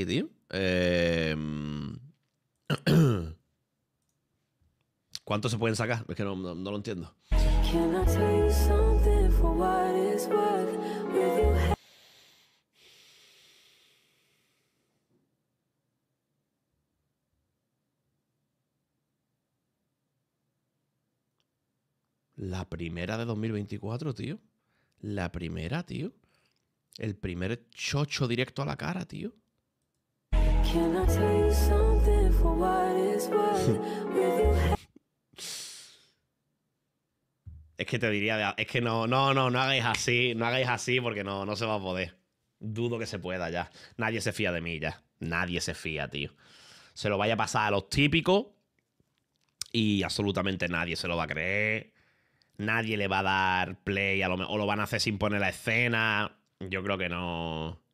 Eh, ¿Cuántos se pueden sacar? Es que no, no lo entiendo. La primera de 2024, tío. La primera, tío. El primer chocho directo a la cara, tío. Hmm. Es que te diría, es que no, no, no, no hagáis así, no hagáis así porque no, no se va a poder. Dudo que se pueda ya. Nadie se fía de mí ya. Nadie se fía, tío. Se lo vaya a pasar a los típicos y absolutamente nadie se lo va a creer. Nadie le va a dar play a lo, o lo van a hacer sin poner la escena. Yo creo que no.